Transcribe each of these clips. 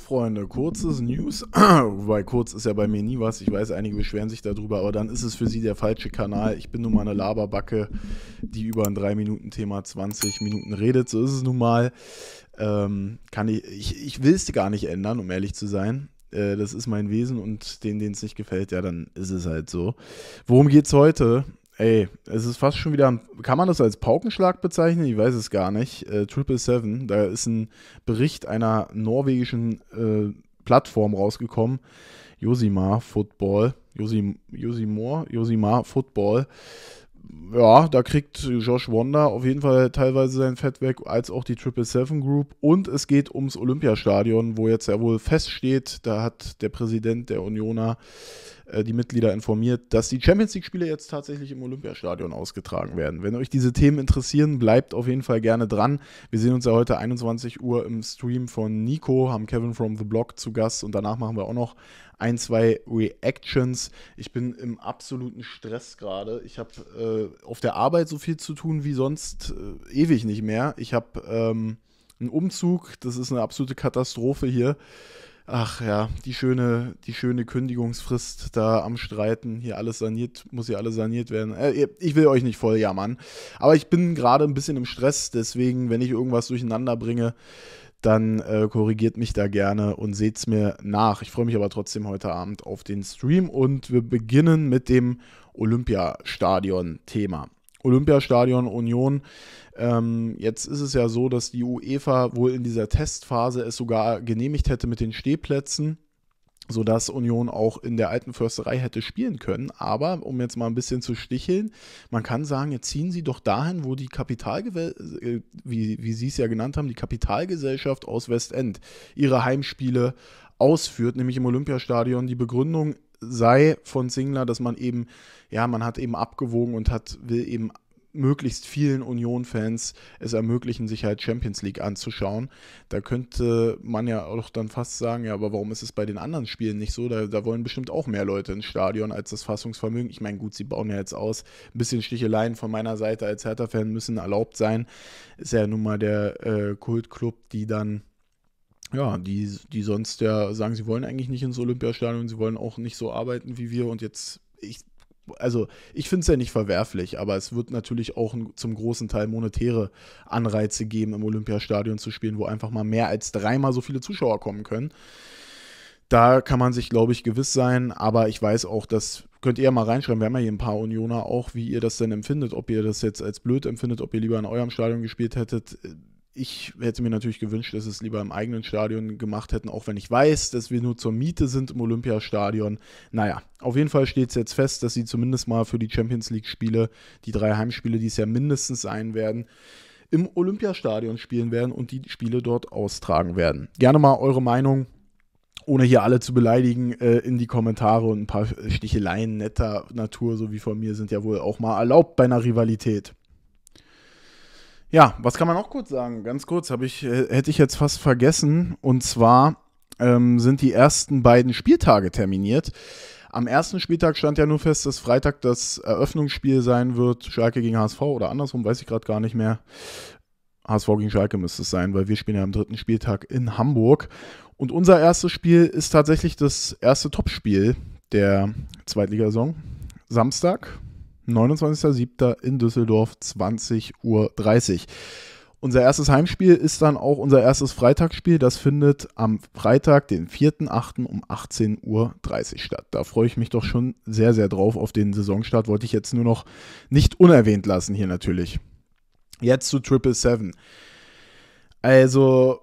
Freunde, kurzes News. Wobei kurz ist ja bei mir nie was. Ich weiß, einige beschweren sich darüber, aber dann ist es für sie der falsche Kanal. Ich bin nun mal eine Laberbacke, die über ein 3-Minuten-Thema 20 Minuten redet. So ist es nun mal. Ähm, kann ich, ich, ich will es gar nicht ändern, um ehrlich zu sein. Äh, das ist mein Wesen und denen, denen es nicht gefällt, ja, dann ist es halt so. Worum geht es heute? Ey, es ist fast schon wieder kann man das als Paukenschlag bezeichnen? Ich weiß es gar nicht. Äh, Triple Seven, da ist ein Bericht einer norwegischen äh, Plattform rausgekommen. Josimar Football, Josim, Josimor, Josimar Football. Ja, da kriegt Josh Wonder auf jeden Fall teilweise sein Fett weg, als auch die Triple Seven Group. Und es geht ums Olympiastadion, wo jetzt ja wohl feststeht, da hat der Präsident der Unioner äh, die Mitglieder informiert, dass die Champions League-Spiele jetzt tatsächlich im Olympiastadion ausgetragen werden. Wenn euch diese Themen interessieren, bleibt auf jeden Fall gerne dran. Wir sehen uns ja heute 21 Uhr im Stream von Nico, haben Kevin from the Block zu Gast und danach machen wir auch noch ein, zwei Reactions. Ich bin im absoluten Stress gerade. Ich habe äh, auf der Arbeit so viel zu tun wie sonst äh, ewig nicht mehr. Ich habe ähm, einen Umzug, das ist eine absolute Katastrophe hier. Ach ja, die schöne, die schöne Kündigungsfrist da am Streiten. Hier alles saniert, muss hier alles saniert werden. Äh, ich will euch nicht voll jammern. Aber ich bin gerade ein bisschen im Stress, deswegen, wenn ich irgendwas durcheinander bringe, dann äh, korrigiert mich da gerne und seht es mir nach. Ich freue mich aber trotzdem heute Abend auf den Stream und wir beginnen mit dem Olympiastadion-Thema. Olympiastadion Union. Ähm, jetzt ist es ja so, dass die UEFA wohl in dieser Testphase es sogar genehmigt hätte mit den Stehplätzen sodass Union auch in der alten Försterei hätte spielen können. Aber um jetzt mal ein bisschen zu sticheln, man kann sagen, jetzt ziehen sie doch dahin, wo die Kapitalgewer äh, wie, wie sie es ja genannt haben, die Kapitalgesellschaft aus Westend ihre Heimspiele ausführt, nämlich im Olympiastadion. Die Begründung sei von Singler, dass man eben, ja, man hat eben abgewogen und hat, will eben möglichst vielen Union-Fans es ermöglichen, sich halt Champions League anzuschauen. Da könnte man ja auch dann fast sagen, ja, aber warum ist es bei den anderen Spielen nicht so? Da, da wollen bestimmt auch mehr Leute ins Stadion als das Fassungsvermögen. Ich meine, gut, sie bauen ja jetzt aus. Ein bisschen Sticheleien von meiner Seite als Hertha-Fan müssen erlaubt sein. Ist ja nun mal der äh, Kultclub, die dann ja, die, die sonst ja sagen, sie wollen eigentlich nicht ins Olympiastadion, sie wollen auch nicht so arbeiten wie wir und jetzt, ich, also ich finde es ja nicht verwerflich, aber es wird natürlich auch zum großen Teil monetäre Anreize geben, im Olympiastadion zu spielen, wo einfach mal mehr als dreimal so viele Zuschauer kommen können. Da kann man sich, glaube ich, gewiss sein, aber ich weiß auch, das könnt ihr ja mal reinschreiben. Wir haben ja hier ein paar Unioner auch, wie ihr das denn empfindet, ob ihr das jetzt als blöd empfindet, ob ihr lieber in eurem Stadion gespielt hättet ich hätte mir natürlich gewünscht, dass sie es lieber im eigenen Stadion gemacht hätten, auch wenn ich weiß, dass wir nur zur Miete sind im Olympiastadion. Naja, auf jeden Fall steht es jetzt fest, dass sie zumindest mal für die Champions League-Spiele, die drei Heimspiele, die es ja mindestens sein werden, im Olympiastadion spielen werden und die Spiele dort austragen werden. Gerne mal eure Meinung, ohne hier alle zu beleidigen, äh, in die Kommentare und ein paar Sticheleien netter Natur, so wie von mir, sind ja wohl auch mal erlaubt bei einer Rivalität. Ja, was kann man auch kurz sagen? Ganz kurz, ich, äh, hätte ich jetzt fast vergessen. Und zwar ähm, sind die ersten beiden Spieltage terminiert. Am ersten Spieltag stand ja nur fest, dass Freitag das Eröffnungsspiel sein wird, Schalke gegen HSV oder andersrum, weiß ich gerade gar nicht mehr. HSV gegen Schalke müsste es sein, weil wir spielen ja am dritten Spieltag in Hamburg. Und unser erstes Spiel ist tatsächlich das erste Topspiel der Zweitligasaison. Samstag, 29.07. in Düsseldorf, 20.30 Uhr. Unser erstes Heimspiel ist dann auch unser erstes Freitagsspiel. Das findet am Freitag, den 4.8. um 18.30 Uhr statt. Da freue ich mich doch schon sehr, sehr drauf auf den Saisonstart. Wollte ich jetzt nur noch nicht unerwähnt lassen hier natürlich. Jetzt zu Triple Seven. Also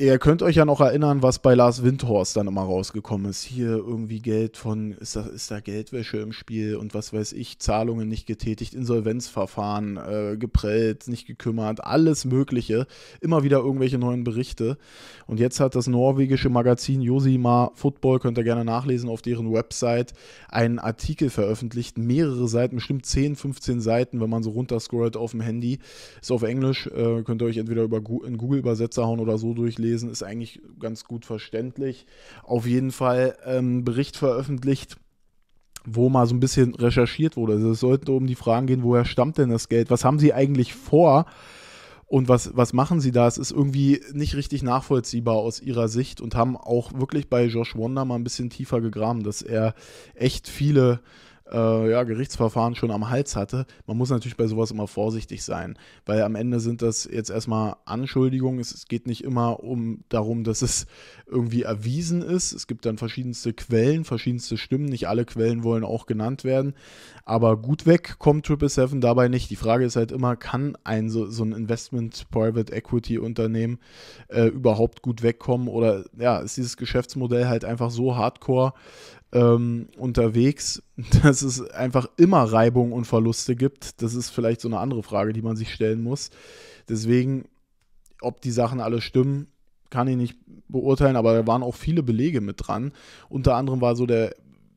ihr könnt euch ja noch erinnern, was bei Lars Windhorst dann immer rausgekommen ist. Hier irgendwie Geld von, ist da, ist da Geldwäsche im Spiel und was weiß ich, Zahlungen nicht getätigt, Insolvenzverfahren äh, geprellt, nicht gekümmert, alles Mögliche. Immer wieder irgendwelche neuen Berichte. Und jetzt hat das norwegische Magazin Josima Football, könnt ihr gerne nachlesen, auf deren Website einen Artikel veröffentlicht. Mehrere Seiten, bestimmt 10, 15 Seiten, wenn man so runterscrollt auf dem Handy. Ist auf Englisch, äh, könnt ihr euch entweder über Google, einen Google-Übersetzer hauen oder so durchlesen lesen, ist eigentlich ganz gut verständlich. Auf jeden Fall ähm, Bericht veröffentlicht wo mal so ein bisschen recherchiert wurde. Also es sollte um die Fragen gehen, woher stammt denn das Geld? Was haben sie eigentlich vor? Und was, was machen sie da? Es ist irgendwie nicht richtig nachvollziehbar aus ihrer Sicht und haben auch wirklich bei Josh Wonder mal ein bisschen tiefer gegraben, dass er echt viele äh, ja, Gerichtsverfahren schon am Hals hatte. Man muss natürlich bei sowas immer vorsichtig sein, weil am Ende sind das jetzt erstmal Anschuldigungen. Es, es geht nicht immer um darum, dass es irgendwie erwiesen ist. Es gibt dann verschiedenste Quellen, verschiedenste Stimmen. Nicht alle Quellen wollen auch genannt werden. Aber gut weg kommt Triple Seven dabei nicht. Die Frage ist halt immer, kann ein so, so ein Investment Private Equity Unternehmen äh, überhaupt gut wegkommen? Oder ja, ist dieses Geschäftsmodell halt einfach so hardcore ähm, unterwegs, dass es einfach immer Reibung und Verluste gibt? Das ist vielleicht so eine andere Frage, die man sich stellen muss. Deswegen, ob die Sachen alle stimmen, kann ich nicht beurteilen, aber da waren auch viele Belege mit dran. Unter anderem war so der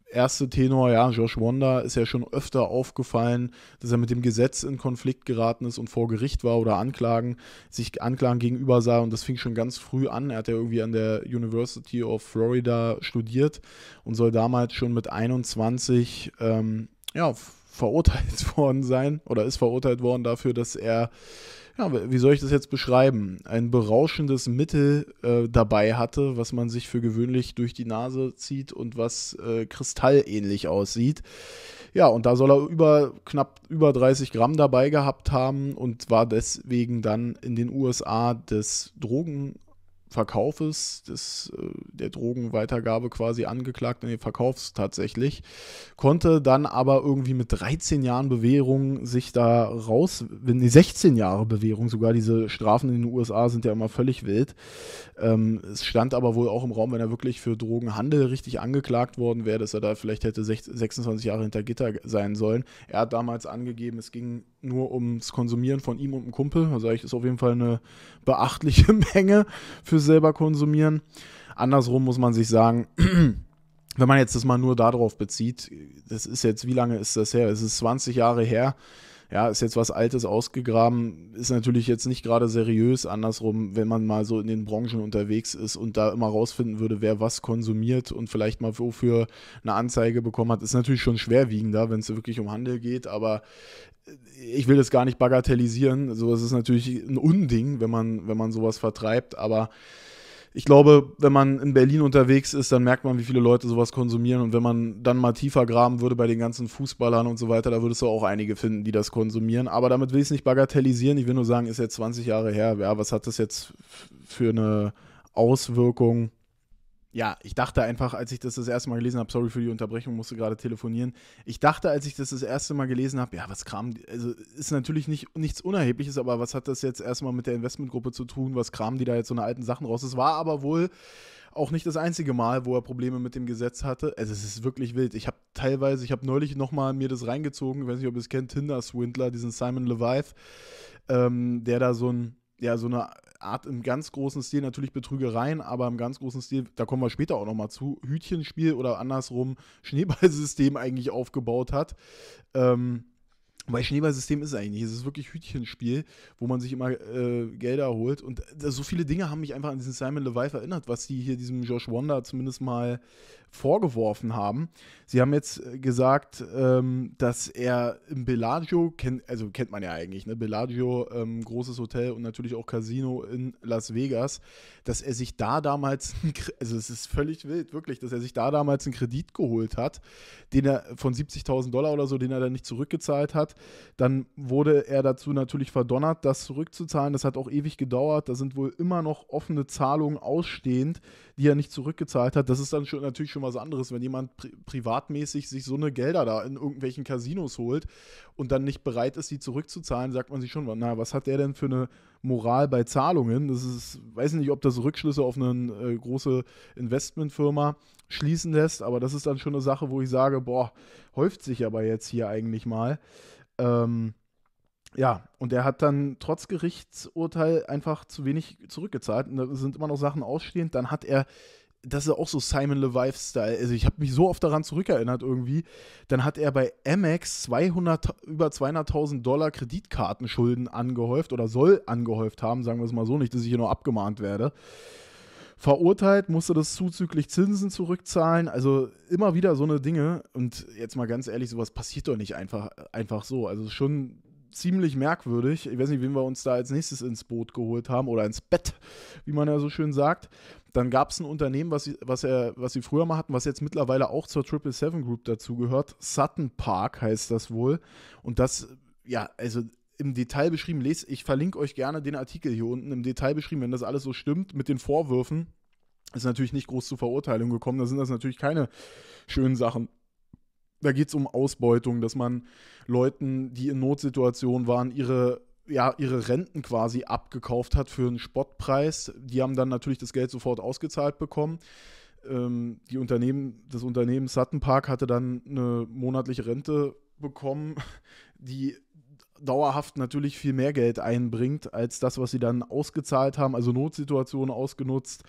erste Tenor, ja, Josh Wonder ist ja schon öfter aufgefallen, dass er mit dem Gesetz in Konflikt geraten ist und vor Gericht war oder Anklagen, sich Anklagen gegenüber sah und das fing schon ganz früh an. Er hat ja irgendwie an der University of Florida studiert und soll damals schon mit 21, ähm, ja, verurteilt worden sein oder ist verurteilt worden dafür, dass er, ja, wie soll ich das jetzt beschreiben, ein berauschendes Mittel äh, dabei hatte, was man sich für gewöhnlich durch die Nase zieht und was äh, kristallähnlich aussieht. Ja, und da soll er über knapp über 30 Gramm dabei gehabt haben und war deswegen dann in den USA des Drogen Verkaufes, des, äh, der Drogenweitergabe quasi angeklagt, in den Verkaufs tatsächlich, konnte dann aber irgendwie mit 13 Jahren Bewährung sich da raus, wenn die 16 Jahre Bewährung sogar, diese Strafen in den USA sind ja immer völlig wild, ähm, es stand aber wohl auch im Raum, wenn er wirklich für Drogenhandel richtig angeklagt worden wäre, dass er da vielleicht hätte 26 Jahre hinter Gitter sein sollen. Er hat damals angegeben, es ging nur ums Konsumieren von ihm und einem Kumpel. Also ich ist auf jeden Fall eine beachtliche Menge für selber konsumieren. Andersrum muss man sich sagen, wenn man jetzt das mal nur darauf bezieht, das ist jetzt, wie lange ist das her? Es ist 20 Jahre her ja, ist jetzt was Altes ausgegraben, ist natürlich jetzt nicht gerade seriös. Andersrum, wenn man mal so in den Branchen unterwegs ist und da immer rausfinden würde, wer was konsumiert und vielleicht mal wofür eine Anzeige bekommen hat, ist natürlich schon schwerwiegender, wenn es wirklich um Handel geht, aber äh, ich will das gar nicht bagatellisieren. Sowas ist natürlich ein Unding, wenn man, wenn man sowas vertreibt, aber ich glaube, wenn man in Berlin unterwegs ist, dann merkt man, wie viele Leute sowas konsumieren. Und wenn man dann mal tiefer graben würde bei den ganzen Fußballern und so weiter, da würdest du auch einige finden, die das konsumieren. Aber damit will ich es nicht bagatellisieren. Ich will nur sagen, ist jetzt 20 Jahre her. Ja, was hat das jetzt für eine Auswirkung ja, ich dachte einfach, als ich das das erste Mal gelesen habe, sorry für die Unterbrechung, musste gerade telefonieren. Ich dachte, als ich das das erste Mal gelesen habe, ja, was kram, also ist natürlich nicht, nichts Unerhebliches, aber was hat das jetzt erstmal mit der Investmentgruppe zu tun? Was kramen die da jetzt so eine alten Sachen raus? Es war aber wohl auch nicht das einzige Mal, wo er Probleme mit dem Gesetz hatte. Also es ist wirklich wild. Ich habe teilweise, ich habe neulich nochmal mir das reingezogen, ich weiß nicht, ob ihr es kennt, Tinder-Swindler, diesen Simon Levive, ähm, der da so ein ja, so eine Art im ganz großen Stil, natürlich Betrügereien, aber im ganz großen Stil, da kommen wir später auch nochmal zu, Hütchenspiel oder andersrum Schneeballsystem eigentlich aufgebaut hat. Ähm, weil Schneeballsystem ist es eigentlich nicht. Es ist wirklich Hütchenspiel, wo man sich immer äh, Gelder holt. Und äh, so viele Dinge haben mich einfach an diesen Simon Levive erinnert, was die hier diesem Josh Wonder zumindest mal vorgeworfen haben. Sie haben jetzt äh, gesagt, ähm, dass er im Bellagio, kennt, also kennt man ja eigentlich, ne? Bellagio, ähm, großes Hotel und natürlich auch Casino in Las Vegas, dass er sich da damals, also es ist völlig wild, wirklich, dass er sich da damals einen Kredit geholt hat, den er von 70.000 Dollar oder so, den er dann nicht zurückgezahlt hat dann wurde er dazu natürlich verdonnert, das zurückzuzahlen. Das hat auch ewig gedauert. Da sind wohl immer noch offene Zahlungen ausstehend, die er nicht zurückgezahlt hat. Das ist dann schon, natürlich schon was anderes, wenn jemand pri privatmäßig sich so eine Gelder da in irgendwelchen Casinos holt und dann nicht bereit ist, die zurückzuzahlen, sagt man sich schon, na, was hat der denn für eine Moral bei Zahlungen? Das ist, weiß nicht, ob das Rückschlüsse auf eine äh, große Investmentfirma schließen lässt, aber das ist dann schon eine Sache, wo ich sage, boah, häuft sich aber jetzt hier eigentlich mal. Ähm, ja, und er hat dann trotz Gerichtsurteil einfach zu wenig zurückgezahlt. Und da sind immer noch Sachen ausstehend. Dann hat er, das ist auch so Simon Levive-Style. Also ich habe mich so oft daran zurückerinnert irgendwie. Dann hat er bei Amex 200, über 200.000 Dollar Kreditkartenschulden angehäuft oder soll angehäuft haben, sagen wir es mal so, nicht, dass ich hier nur abgemahnt werde verurteilt, musste das zuzüglich Zinsen zurückzahlen. Also immer wieder so eine Dinge. Und jetzt mal ganz ehrlich, sowas passiert doch nicht einfach, einfach so. Also schon ziemlich merkwürdig. Ich weiß nicht, wen wir uns da als nächstes ins Boot geholt haben oder ins Bett, wie man ja so schön sagt. Dann gab es ein Unternehmen, was sie, was, er, was sie früher mal hatten, was jetzt mittlerweile auch zur 777 Group dazugehört. Sutton Park heißt das wohl. Und das, ja, also im Detail beschrieben. Lest, ich verlinke euch gerne den Artikel hier unten im Detail beschrieben, wenn das alles so stimmt, mit den Vorwürfen. Ist natürlich nicht groß zur Verurteilung gekommen, da sind das natürlich keine schönen Sachen. Da geht es um Ausbeutung, dass man Leuten, die in Notsituationen waren, ihre ja, ihre Renten quasi abgekauft hat für einen Spottpreis. Die haben dann natürlich das Geld sofort ausgezahlt bekommen. Ähm, die Unternehmen, das Unternehmen Sutton Park hatte dann eine monatliche Rente bekommen, die dauerhaft natürlich viel mehr Geld einbringt als das, was sie dann ausgezahlt haben, also Notsituationen ausgenutzt.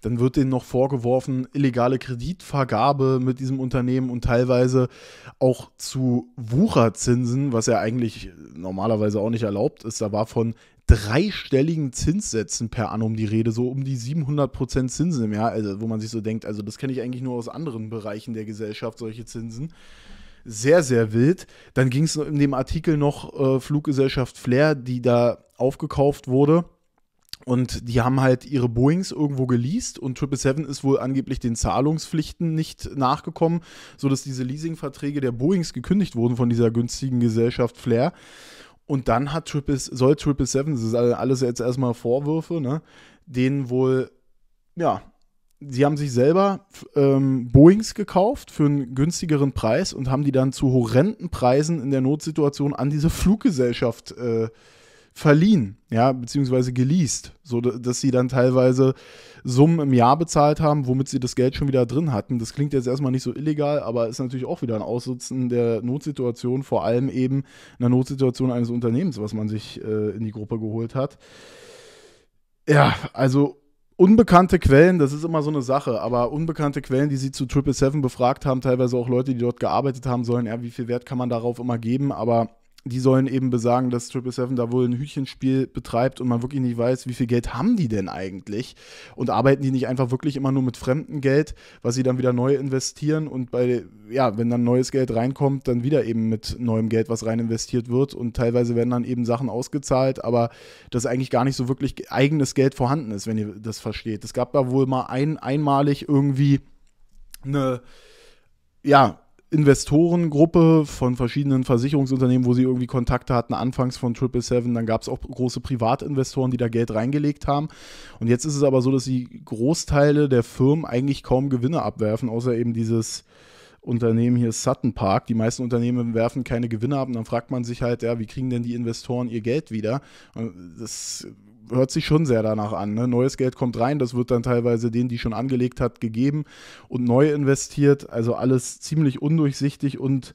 Dann wird denen noch vorgeworfen, illegale Kreditvergabe mit diesem Unternehmen und teilweise auch zu Wucherzinsen, was ja eigentlich normalerweise auch nicht erlaubt ist. Da war von dreistelligen Zinssätzen per annum die Rede, so um die 700 Zinsen im Jahr, also wo man sich so denkt, also das kenne ich eigentlich nur aus anderen Bereichen der Gesellschaft, solche Zinsen sehr, sehr wild. Dann ging es in dem Artikel noch äh, Fluggesellschaft Flair, die da aufgekauft wurde. Und die haben halt ihre Boeings irgendwo geleast und 777 ist wohl angeblich den Zahlungspflichten nicht nachgekommen, sodass diese Leasingverträge der Boeings gekündigt wurden von dieser günstigen Gesellschaft Flair. Und dann hat Triple, soll 777, das ist alles jetzt erstmal Vorwürfe, ne, denen wohl, ja, sie haben sich selber ähm, Boeings gekauft für einen günstigeren Preis und haben die dann zu horrenden Preisen in der Notsituation an diese Fluggesellschaft äh, verliehen, ja, beziehungsweise geleast, sodass sie dann teilweise Summen im Jahr bezahlt haben, womit sie das Geld schon wieder drin hatten. Das klingt jetzt erstmal nicht so illegal, aber ist natürlich auch wieder ein Aussitzen der Notsituation, vor allem eben einer Notsituation eines Unternehmens, was man sich äh, in die Gruppe geholt hat. Ja, also Unbekannte Quellen, das ist immer so eine Sache, aber unbekannte Quellen, die sie zu Triple Seven befragt haben, teilweise auch Leute, die dort gearbeitet haben sollen, ja, wie viel Wert kann man darauf immer geben, aber die sollen eben besagen, dass Triple Seven da wohl ein Hütchenspiel betreibt und man wirklich nicht weiß, wie viel Geld haben die denn eigentlich und arbeiten die nicht einfach wirklich immer nur mit fremdem Geld, was sie dann wieder neu investieren und bei ja, wenn dann neues Geld reinkommt, dann wieder eben mit neuem Geld, was rein investiert wird und teilweise werden dann eben Sachen ausgezahlt, aber das eigentlich gar nicht so wirklich eigenes Geld vorhanden ist, wenn ihr das versteht. Es gab da wohl mal ein einmalig irgendwie eine ja, Investorengruppe von verschiedenen Versicherungsunternehmen, wo sie irgendwie Kontakte hatten, anfangs von 777. Dann gab es auch große Privatinvestoren, die da Geld reingelegt haben. Und jetzt ist es aber so, dass die Großteile der Firmen eigentlich kaum Gewinne abwerfen, außer eben dieses Unternehmen hier Sutton Park. Die meisten Unternehmen werfen keine Gewinne ab und dann fragt man sich halt, ja, wie kriegen denn die Investoren ihr Geld wieder? Und das hört sich schon sehr danach an. Ne? Neues Geld kommt rein, das wird dann teilweise denen, die schon angelegt hat, gegeben und neu investiert. Also alles ziemlich undurchsichtig und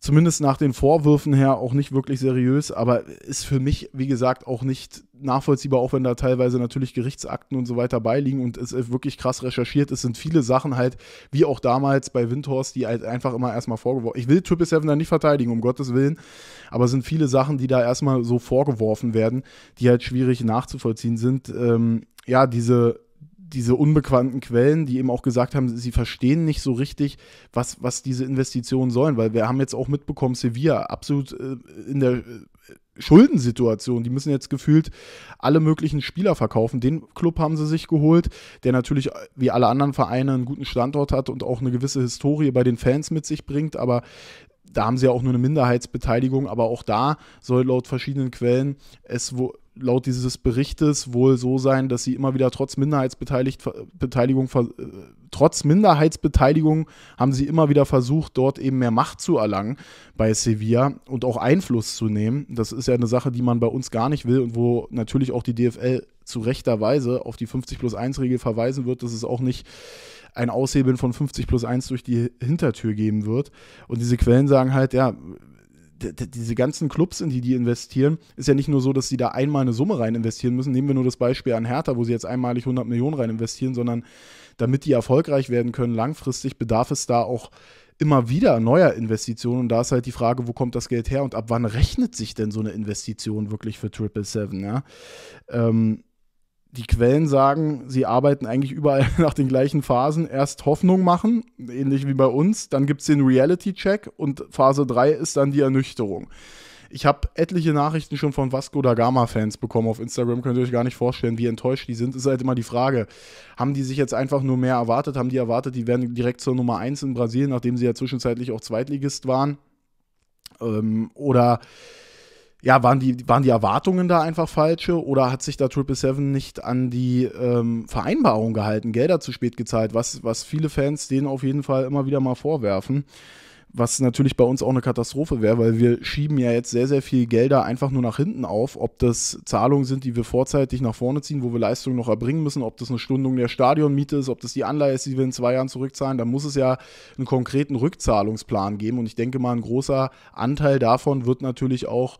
zumindest nach den Vorwürfen her auch nicht wirklich seriös, aber ist für mich, wie gesagt, auch nicht nachvollziehbar, auch wenn da teilweise natürlich Gerichtsakten und so weiter beiliegen und es wirklich krass recherchiert Es sind viele Sachen halt, wie auch damals bei Windhorst, die halt einfach immer erstmal vorgeworfen. Ich will Triple Seven da nicht verteidigen, um Gottes Willen, aber es sind viele Sachen, die da erstmal so vorgeworfen werden, die halt schwierig nachzuvollziehen sind. Ähm, ja, diese diese unbekannten Quellen, die eben auch gesagt haben, sie verstehen nicht so richtig, was, was diese Investitionen sollen, weil wir haben jetzt auch mitbekommen, Sevilla absolut äh, in der äh, Schuldensituation. Die müssen jetzt gefühlt alle möglichen Spieler verkaufen. Den Club haben sie sich geholt, der natürlich äh, wie alle anderen Vereine einen guten Standort hat und auch eine gewisse Historie bei den Fans mit sich bringt, aber da haben sie ja auch nur eine Minderheitsbeteiligung, aber auch da soll laut verschiedenen Quellen es wo laut dieses Berichtes wohl so sein, dass sie immer wieder trotz Minderheitsbeteiligung, äh, trotz Minderheitsbeteiligung haben sie immer wieder versucht, dort eben mehr Macht zu erlangen bei Sevilla und auch Einfluss zu nehmen. Das ist ja eine Sache, die man bei uns gar nicht will und wo natürlich auch die DFL zu rechter Weise auf die 50 plus 1 Regel verweisen wird, dass es auch nicht ein Aushebeln von 50 plus 1 durch die Hintertür geben wird. Und diese Quellen sagen halt, ja, diese ganzen Clubs, in die die investieren, ist ja nicht nur so, dass sie da einmal eine Summe rein investieren müssen. Nehmen wir nur das Beispiel an Hertha, wo sie jetzt einmalig 100 Millionen rein investieren, sondern damit die erfolgreich werden können, langfristig bedarf es da auch immer wieder neuer Investitionen. Und da ist halt die Frage, wo kommt das Geld her und ab wann rechnet sich denn so eine Investition wirklich für Triple Seven? Ja? Ähm, die Quellen sagen, sie arbeiten eigentlich überall nach den gleichen Phasen. Erst Hoffnung machen, ähnlich wie bei uns, dann gibt es den Reality-Check und Phase 3 ist dann die Ernüchterung. Ich habe etliche Nachrichten schon von Vasco da Gama-Fans bekommen auf Instagram. Könnt ihr euch gar nicht vorstellen, wie enttäuscht die sind. Ist halt immer die Frage, haben die sich jetzt einfach nur mehr erwartet? Haben die erwartet, die werden direkt zur Nummer 1 in Brasilien, nachdem sie ja zwischenzeitlich auch Zweitligist waren? Ähm, oder ja, waren die, waren die Erwartungen da einfach falsche oder hat sich da Triple Seven nicht an die ähm, Vereinbarung gehalten, Gelder zu spät gezahlt, was, was viele Fans denen auf jeden Fall immer wieder mal vorwerfen was natürlich bei uns auch eine Katastrophe wäre, weil wir schieben ja jetzt sehr, sehr viel Gelder einfach nur nach hinten auf, ob das Zahlungen sind, die wir vorzeitig nach vorne ziehen, wo wir Leistungen noch erbringen müssen, ob das eine Stundung der Stadionmiete ist, ob das die Anleihe ist, die wir in zwei Jahren zurückzahlen, da muss es ja einen konkreten Rückzahlungsplan geben und ich denke mal, ein großer Anteil davon wird natürlich auch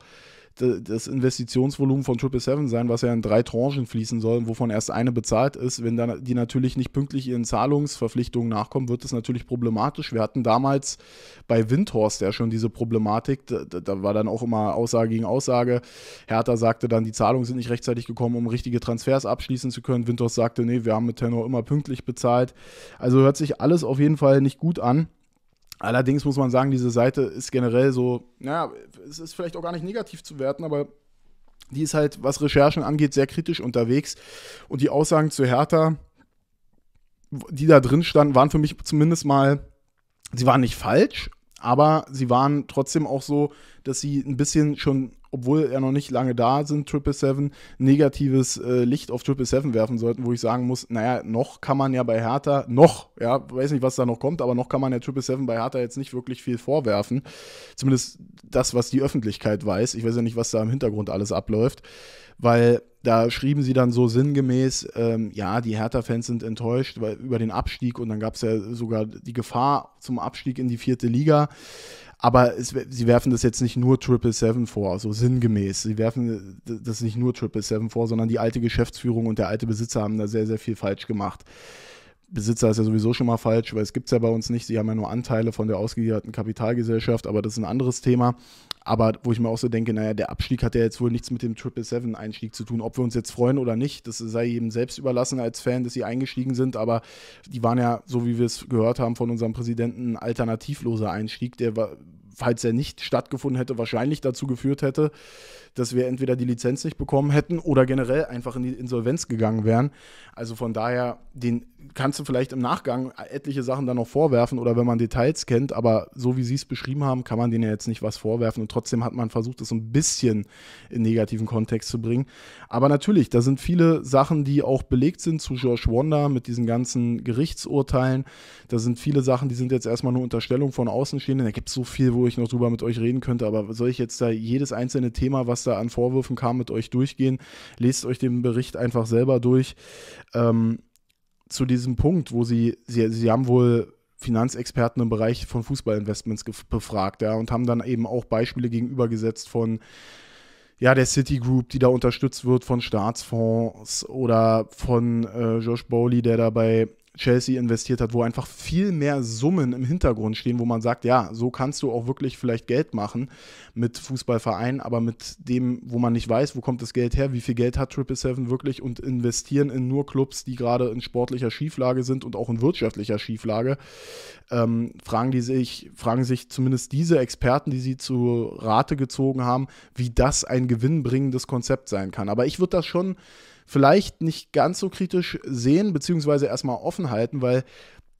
das Investitionsvolumen von 777 sein, was ja in drei Tranchen fließen soll, wovon erst eine bezahlt ist. Wenn dann die natürlich nicht pünktlich ihren Zahlungsverpflichtungen nachkommen, wird das natürlich problematisch. Wir hatten damals bei Windhorst ja schon diese Problematik. Da, da war dann auch immer Aussage gegen Aussage. Hertha sagte dann, die Zahlungen sind nicht rechtzeitig gekommen, um richtige Transfers abschließen zu können. Windhorst sagte, nee, wir haben mit Tenor immer pünktlich bezahlt. Also hört sich alles auf jeden Fall nicht gut an. Allerdings muss man sagen, diese Seite ist generell so, naja, es ist vielleicht auch gar nicht negativ zu werten, aber die ist halt, was Recherchen angeht, sehr kritisch unterwegs. Und die Aussagen zu Hertha, die da drin standen, waren für mich zumindest mal, sie waren nicht falsch, aber sie waren trotzdem auch so, dass sie ein bisschen schon obwohl er noch nicht lange da sind, Triple Seven, negatives äh, Licht auf Triple Seven werfen sollten, wo ich sagen muss, naja, noch kann man ja bei Hertha, noch, ja, weiß nicht, was da noch kommt, aber noch kann man ja Triple Seven bei Hertha jetzt nicht wirklich viel vorwerfen. Zumindest das, was die Öffentlichkeit weiß. Ich weiß ja nicht, was da im Hintergrund alles abläuft, weil da schrieben sie dann so sinngemäß, ähm, ja, die Hertha-Fans sind enttäuscht über den Abstieg und dann gab es ja sogar die Gefahr zum Abstieg in die vierte Liga. Aber es, sie werfen das jetzt nicht nur Triple Seven vor, so sinngemäß. Sie werfen äh, das nicht nur Triple Seven vor, sondern die alte Geschäftsführung und der alte Besitzer haben da sehr, sehr viel falsch gemacht. Besitzer ist ja sowieso schon mal falsch, weil es gibt es ja bei uns nicht. Sie haben ja nur Anteile von der ausgegliederten Kapitalgesellschaft, aber das ist ein anderes Thema. Aber wo ich mir auch so denke, naja, der Abstieg hat ja jetzt wohl nichts mit dem Triple Seven einstieg zu tun. Ob wir uns jetzt freuen oder nicht, das sei jedem selbst überlassen als Fan, dass sie eingestiegen sind. Aber die waren ja, so wie wir es gehört haben von unserem Präsidenten, ein alternativloser Einstieg. Der war, falls er nicht stattgefunden hätte, wahrscheinlich dazu geführt hätte, dass wir entweder die Lizenz nicht bekommen hätten oder generell einfach in die Insolvenz gegangen wären. Also von daher, den kannst du vielleicht im Nachgang etliche Sachen dann noch vorwerfen oder wenn man Details kennt, aber so wie sie es beschrieben haben, kann man denen ja jetzt nicht was vorwerfen und trotzdem hat man versucht, es so ein bisschen in negativen Kontext zu bringen. Aber natürlich, da sind viele Sachen, die auch belegt sind zu George Wanda mit diesen ganzen Gerichtsurteilen. Da sind viele Sachen, die sind jetzt erstmal nur Unterstellung von Außenstehenden. Da gibt es so viel, wo ich noch drüber mit euch reden könnte, aber soll ich jetzt da jedes einzelne Thema, was da an Vorwürfen kam, mit euch durchgehen? Lest euch den Bericht einfach selber durch. Ähm, zu diesem Punkt, wo sie, sie, sie haben wohl Finanzexperten im Bereich von Fußballinvestments befragt, ja, und haben dann eben auch Beispiele gegenübergesetzt von ja, der Citigroup, die da unterstützt wird von Staatsfonds oder von äh, Josh Bowley, der dabei Chelsea investiert hat, wo einfach viel mehr Summen im Hintergrund stehen, wo man sagt, ja, so kannst du auch wirklich vielleicht Geld machen mit Fußballvereinen, aber mit dem, wo man nicht weiß, wo kommt das Geld her, wie viel Geld hat Triple Seven wirklich und investieren in nur Clubs, die gerade in sportlicher Schieflage sind und auch in wirtschaftlicher Schieflage, ähm, fragen die sich, fragen sich zumindest diese Experten, die sie zu Rate gezogen haben, wie das ein gewinnbringendes Konzept sein kann. Aber ich würde das schon vielleicht nicht ganz so kritisch sehen, beziehungsweise erstmal offen halten, weil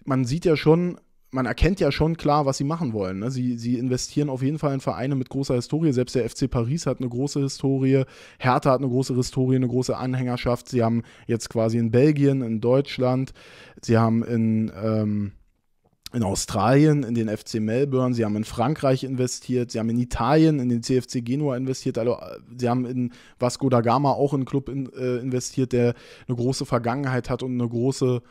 man sieht ja schon, man erkennt ja schon klar, was sie machen wollen. Ne? Sie, sie investieren auf jeden Fall in Vereine mit großer Historie. Selbst der FC Paris hat eine große Historie, Hertha hat eine große Historie, eine große Anhängerschaft. Sie haben jetzt quasi in Belgien, in Deutschland, sie haben in, ähm, in Australien in den FC Melbourne, sie haben in Frankreich investiert, sie haben in Italien in den CFC Genua investiert, also äh, sie haben in Vasco da Gama auch einen Club in, äh, investiert, der eine große Vergangenheit hat und eine große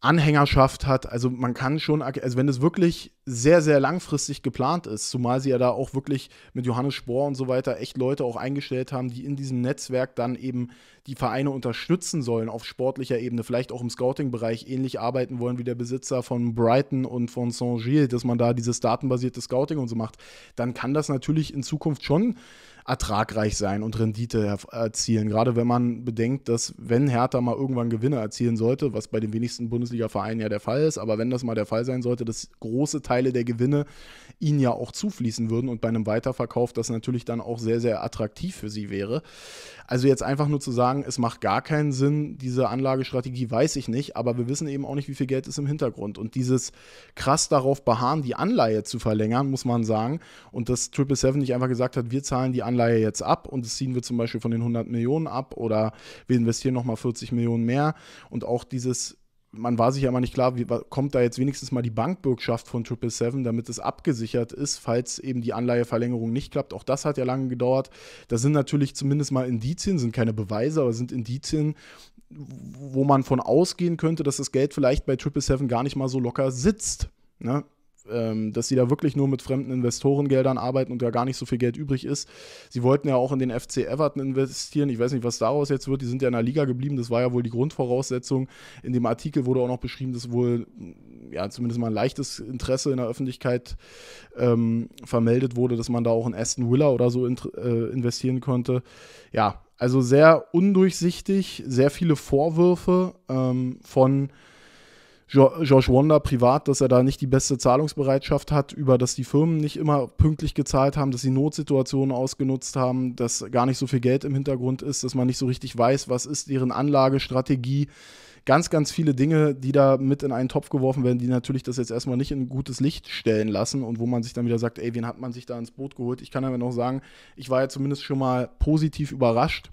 Anhängerschaft hat. Also man kann schon, also wenn es wirklich sehr, sehr langfristig geplant ist, zumal sie ja da auch wirklich mit Johannes Spohr und so weiter echt Leute auch eingestellt haben, die in diesem Netzwerk dann eben die Vereine unterstützen sollen auf sportlicher Ebene, vielleicht auch im Scouting-Bereich ähnlich arbeiten wollen wie der Besitzer von Brighton und von Saint-Gilles, dass man da dieses datenbasierte Scouting und so macht, dann kann das natürlich in Zukunft schon ertragreich sein und Rendite erzielen. Gerade wenn man bedenkt, dass wenn Hertha mal irgendwann Gewinne erzielen sollte, was bei den wenigsten Bundesliga-Vereinen ja der Fall ist, aber wenn das mal der Fall sein sollte, dass große Teile Teile der Gewinne ihnen ja auch zufließen würden und bei einem Weiterverkauf das natürlich dann auch sehr, sehr attraktiv für sie wäre. Also jetzt einfach nur zu sagen, es macht gar keinen Sinn, diese Anlagestrategie weiß ich nicht, aber wir wissen eben auch nicht, wie viel Geld ist im Hintergrund. Und dieses krass darauf beharren, die Anleihe zu verlängern, muss man sagen. Und dass Triple Seven nicht einfach gesagt hat, wir zahlen die Anleihe jetzt ab und das ziehen wir zum Beispiel von den 100 Millionen ab oder wir investieren nochmal 40 Millionen mehr. Und auch dieses man war sich ja mal nicht klar, wie, kommt da jetzt wenigstens mal die Bankbürgschaft von 777, damit es abgesichert ist, falls eben die Anleiheverlängerung nicht klappt. Auch das hat ja lange gedauert. Da sind natürlich zumindest mal Indizien, sind keine Beweise, aber sind Indizien, wo man von ausgehen könnte, dass das Geld vielleicht bei 777 gar nicht mal so locker sitzt. Ne? ähm, dass sie da wirklich nur mit fremden Investorengeldern arbeiten und da gar nicht so viel Geld übrig ist. Sie wollten ja auch in den FC Everton investieren. Ich weiß nicht, was daraus jetzt wird. Die sind ja in der Liga geblieben. Das war ja wohl die Grundvoraussetzung. In dem Artikel wurde auch noch beschrieben, dass wohl mm, ja zumindest mal ein leichtes Interesse in der Öffentlichkeit ähm, vermeldet wurde, dass man da auch in Aston Willer oder so in, äh, investieren konnte. Ja, also sehr undurchsichtig, sehr viele Vorwürfe ähm, von George Wonder privat, dass er da nicht die beste Zahlungsbereitschaft hat, über dass die Firmen nicht immer pünktlich gezahlt haben, dass sie Notsituationen ausgenutzt haben, dass gar nicht so viel Geld im Hintergrund ist, dass man nicht so richtig weiß, was ist deren Anlagestrategie. Ganz, ganz viele Dinge, die da mit in einen Topf geworfen werden, die natürlich das jetzt erstmal nicht in gutes Licht stellen lassen und wo man sich dann wieder sagt, ey, wen hat man sich da ins Boot geholt? Ich kann aber noch sagen, ich war ja zumindest schon mal positiv überrascht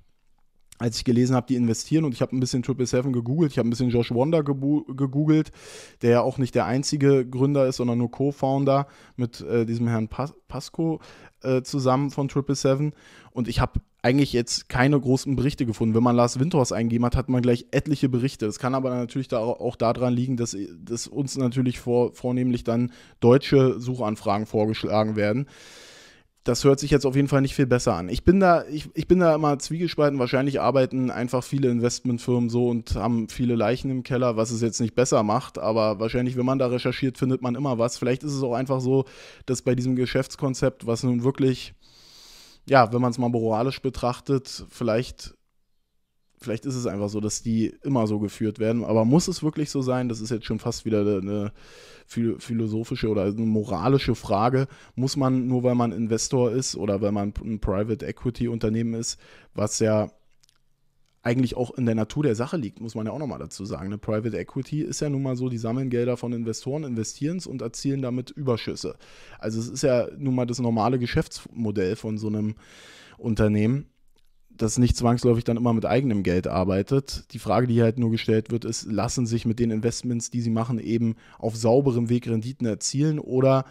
als ich gelesen habe, die investieren und ich habe ein bisschen Triple Seven gegoogelt, ich habe ein bisschen Josh Wonder gegoogelt, der ja auch nicht der einzige Gründer ist, sondern nur Co-Founder mit äh, diesem Herrn Pas Pasco äh, zusammen von Triple Seven und ich habe eigentlich jetzt keine großen Berichte gefunden. Wenn man Lars Winters eingegeben hat, hat man gleich etliche Berichte. Es kann aber natürlich da auch daran liegen, dass, dass uns natürlich vor, vornehmlich dann deutsche Suchanfragen vorgeschlagen werden das hört sich jetzt auf jeden Fall nicht viel besser an. Ich bin da, ich, ich bin da immer zwiegespalten. Wahrscheinlich arbeiten einfach viele Investmentfirmen so und haben viele Leichen im Keller, was es jetzt nicht besser macht. Aber wahrscheinlich, wenn man da recherchiert, findet man immer was. Vielleicht ist es auch einfach so, dass bei diesem Geschäftskonzept, was nun wirklich, ja, wenn man es mal moralisch betrachtet, vielleicht vielleicht ist es einfach so, dass die immer so geführt werden. Aber muss es wirklich so sein? Das ist jetzt schon fast wieder eine philosophische oder eine moralische Frage. Muss man, nur weil man Investor ist oder weil man ein Private Equity Unternehmen ist, was ja eigentlich auch in der Natur der Sache liegt, muss man ja auch nochmal dazu sagen. Eine Private Equity ist ja nun mal so, die sammeln Gelder von Investoren, investieren es und erzielen damit Überschüsse. Also es ist ja nun mal das normale Geschäftsmodell von so einem Unternehmen das nicht zwangsläufig dann immer mit eigenem Geld arbeitet. Die Frage, die halt nur gestellt wird, ist, lassen sich mit den Investments, die sie machen, eben auf sauberem Weg Renditen erzielen oder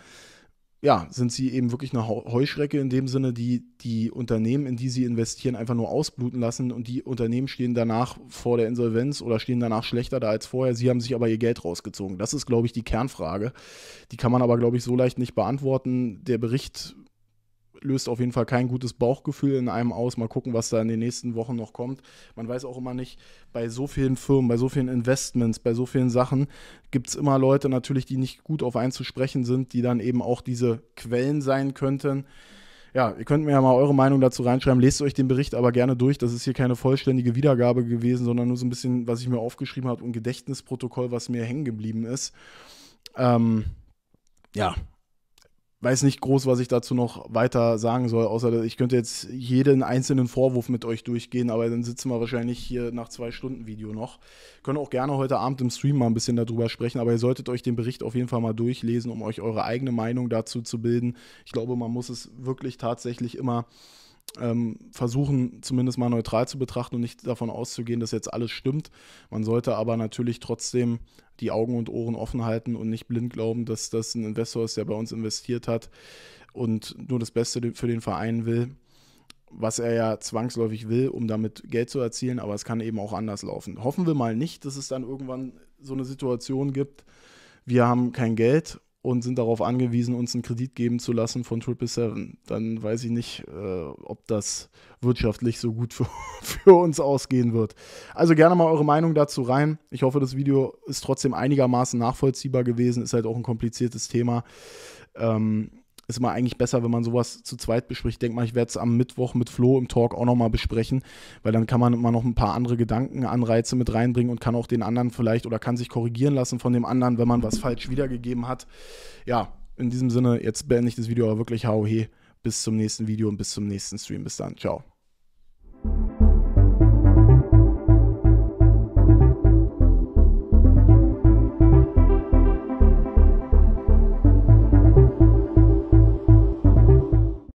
ja, sind sie eben wirklich eine Heuschrecke in dem Sinne, die die Unternehmen, in die sie investieren, einfach nur ausbluten lassen und die Unternehmen stehen danach vor der Insolvenz oder stehen danach schlechter da als vorher. Sie haben sich aber ihr Geld rausgezogen. Das ist, glaube ich, die Kernfrage. Die kann man aber, glaube ich, so leicht nicht beantworten. Der Bericht löst auf jeden Fall kein gutes Bauchgefühl in einem aus. Mal gucken, was da in den nächsten Wochen noch kommt. Man weiß auch immer nicht, bei so vielen Firmen, bei so vielen Investments, bei so vielen Sachen gibt es immer Leute natürlich, die nicht gut auf einen zu sprechen sind, die dann eben auch diese Quellen sein könnten ja, ihr könnt mir ja mal eure Meinung dazu reinschreiben. Lest euch den Bericht aber gerne durch. Das ist hier keine vollständige Wiedergabe gewesen, sondern nur so ein bisschen, was ich mir aufgeschrieben habe und Gedächtnisprotokoll, was mir hängen geblieben ist. Ähm, ja, weiß nicht groß, was ich dazu noch weiter sagen soll, außer ich könnte jetzt jeden einzelnen Vorwurf mit euch durchgehen, aber dann sitzen wir wahrscheinlich hier nach zwei Stunden Video noch. Können auch gerne heute Abend im Stream mal ein bisschen darüber sprechen, aber ihr solltet euch den Bericht auf jeden Fall mal durchlesen, um euch eure eigene Meinung dazu zu bilden. Ich glaube, man muss es wirklich tatsächlich immer ähm, versuchen zumindest mal neutral zu betrachten und nicht davon auszugehen, dass jetzt alles stimmt. Man sollte aber natürlich trotzdem die Augen und Ohren offen halten und nicht blind glauben, dass das ein Investor ist, der bei uns investiert hat und nur das Beste für den Verein will, was er ja zwangsläufig will, um damit Geld zu erzielen, aber es kann eben auch anders laufen. Hoffen wir mal nicht, dass es dann irgendwann so eine Situation gibt, wir haben kein Geld und sind darauf angewiesen, uns einen Kredit geben zu lassen von 777, dann weiß ich nicht, äh, ob das wirtschaftlich so gut für, für uns ausgehen wird. Also gerne mal eure Meinung dazu rein. Ich hoffe, das Video ist trotzdem einigermaßen nachvollziehbar gewesen. Ist halt auch ein kompliziertes Thema. Ähm, ist immer eigentlich besser, wenn man sowas zu zweit bespricht. Ich denke mal, ich werde es am Mittwoch mit Flo im Talk auch nochmal besprechen, weil dann kann man immer noch ein paar andere Gedanken, Anreize mit reinbringen und kann auch den anderen vielleicht oder kann sich korrigieren lassen von dem anderen, wenn man was falsch wiedergegeben hat. Ja, in diesem Sinne, jetzt beende ich das Video aber wirklich. Hau he. Bis zum nächsten Video und bis zum nächsten Stream. Bis dann. Ciao.